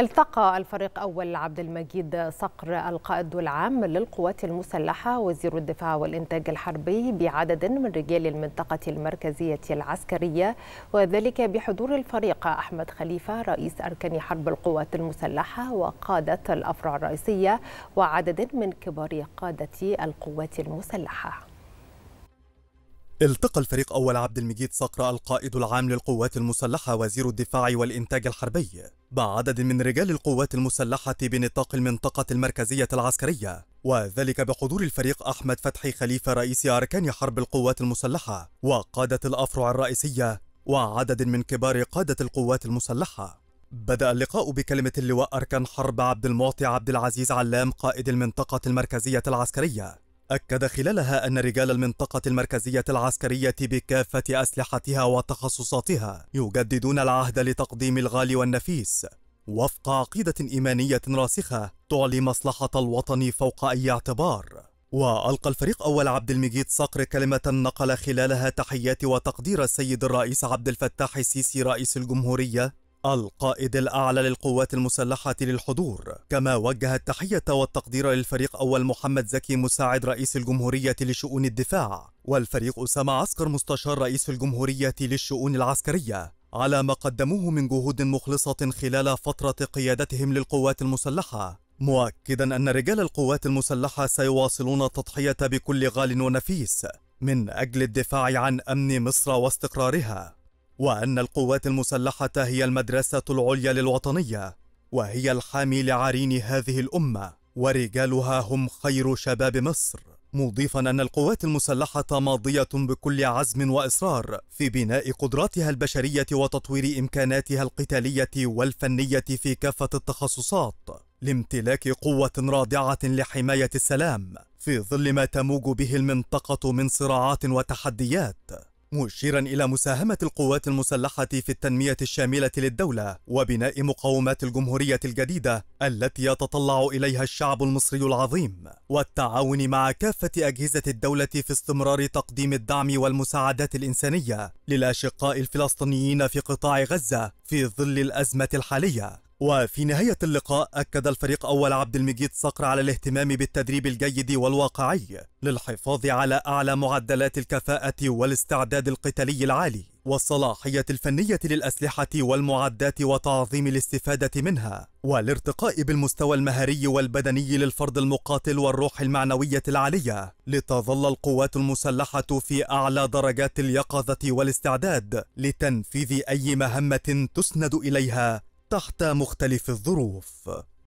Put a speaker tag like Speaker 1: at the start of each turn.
Speaker 1: التقى الفريق أول عبد المجيد صقر القائد العام للقوات المسلحة وزير الدفاع والإنتاج الحربي بعدد من رجال المنطقة المركزية العسكرية وذلك بحضور الفريق أحمد خليفة رئيس أركان حرب القوات المسلحة وقادة الأفرع الرئيسية وعدد من كبار قادة القوات المسلحة التقى الفريق أول عبد المجيد صقر القائد العام للقوات المسلحة وزير الدفاع والإنتاج الحربي مع عدد من رجال القوات المسلحة بنطاق المنطقة المركزية العسكرية وذلك بحضور الفريق أحمد فتحي خليفة رئيس أركان حرب القوات المسلحة وقادة الأفرع الرئيسية وعدد من كبار قادة القوات المسلحة بدأ اللقاء بكلمة اللواء أركان حرب عبد المعطي عبد العزيز علام قائد المنطقة المركزية العسكرية أكد خلالها أن رجال المنطقة المركزية العسكرية بكافة أسلحتها وتخصصاتها يجددون العهد لتقديم الغالي والنفيس وفق عقيدة إيمانية راسخة تعلي مصلحة الوطن فوق أي اعتبار وألقى الفريق أول عبد المجيد صقر كلمة نقل خلالها تحيات وتقدير السيد الرئيس عبد الفتاح السيسي رئيس الجمهورية القائد الأعلى للقوات المسلحة للحضور كما وجه التحية والتقدير للفريق أول محمد زكي مساعد رئيس الجمهورية لشؤون الدفاع والفريق أسامة عسكر مستشار رئيس الجمهورية للشؤون العسكرية على ما قدموه من جهود مخلصة خلال فترة قيادتهم للقوات المسلحة مؤكدا أن رجال القوات المسلحة سيواصلون التضحية بكل غال ونفيس من أجل الدفاع عن أمن مصر واستقرارها وأن القوات المسلحة هي المدرسة العليا للوطنية وهي الحامي لعرين هذه الأمة ورجالها هم خير شباب مصر مضيفا أن القوات المسلحة ماضية بكل عزم وإصرار في بناء قدراتها البشرية وتطوير إمكاناتها القتالية والفنية في كافة التخصصات لامتلاك قوة رادعة لحماية السلام في ظل ما تموج به المنطقة من صراعات وتحديات مشيرا إلى مساهمة القوات المسلحة في التنمية الشاملة للدولة وبناء مقاومات الجمهورية الجديدة التي يتطلع إليها الشعب المصري العظيم والتعاون مع كافة أجهزة الدولة في استمرار تقديم الدعم والمساعدات الإنسانية للأشقاء الفلسطينيين في قطاع غزة في ظل الأزمة الحالية وفي نهاية اللقاء أكد الفريق أول عبد المجيد صقر على الاهتمام بالتدريب الجيد والواقعي للحفاظ على أعلى معدلات الكفاءة والاستعداد القتالي العالي والصلاحية الفنية للأسلحة والمعدات وتعظيم الاستفادة منها والارتقاء بالمستوى المهاري والبدني للفرد المقاتل والروح المعنوية العالية لتظل القوات المسلحة في أعلى درجات اليقظة والاستعداد لتنفيذ أي مهمة تسند إليها تحت مختلف الظروف